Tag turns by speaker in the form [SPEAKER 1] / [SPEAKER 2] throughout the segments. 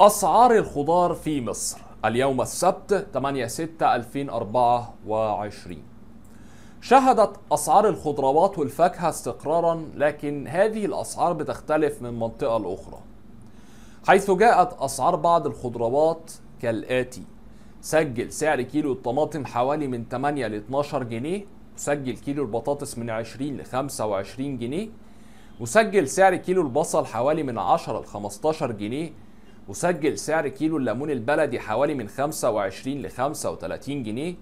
[SPEAKER 1] أسعار الخضار في مصر اليوم السبت 8 6 2024 شهدت أسعار الخضروات والفاكهة استقرارا لكن هذه الأسعار بتختلف من منطقة لأخرى حيث جاءت أسعار بعض الخضروات كالآتي سجل سعر كيلو الطماطم حوالي من 8 ل 12 جنيه وسجل كيلو البطاطس من 20 ل 25 جنيه وسجل سعر كيلو البصل حوالي من 10 ل 15 جنيه وسجل سعر كيلو الليمون البلدي حوالي من 25 ل 35 جنيه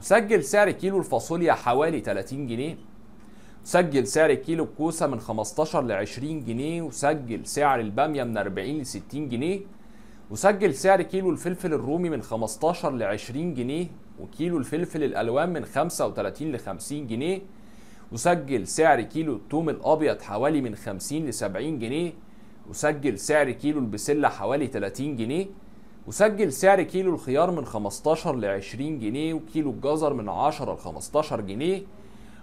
[SPEAKER 1] وسجل سعر كيلو الفاصوليا حوالي 30 جنيه سجل سعر كيلو الكوسة من 15 ل 20 جنيه وسجل سعر البامية من 40 ل 60 جنيه وسجل سعر كيلو الفلفل الرومي من 15 ل 20 جنيه وكيلو الفلفل الألوان من 35 ل 50 جنيه وسجل سعر كيلو الثوم الأبيض حوالي من 50 ل 70 جنيه وسجل سعر كيلو البسلة حوالي 30 جنيه وسجل سعر كيلو الخيار من 15 ل 20 جنيه وكيلو الجزر من 10 ل 15 جنيه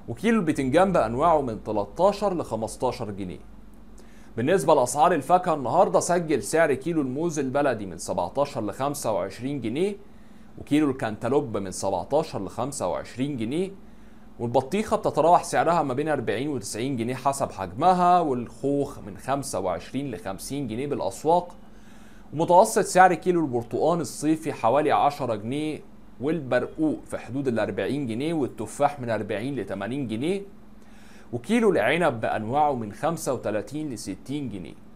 [SPEAKER 1] وكيلو البتنجان بأنواعه من 13 ل 15 جنيه بالنسبة لأسعار الفاكهة النهاردة سجل سعر كيلو الموز البلدي من 17 ل 25 جنيه وكيلو الكنتالوب من 17 ل 25 جنيه والبطيخه بتتراوح سعرها ما بين 40 و90 جنيه حسب حجمها والخوخ من 25 ل 50 جنيه بالاسواق ومتوسط سعر كيلو البرتقان الصيفي حوالي 10 جنيه والبرقوق في حدود ال 40 جنيه والتفاح من 40 ل 80 جنيه وكيلو العنب بانواعه من 35 ل 60 جنيه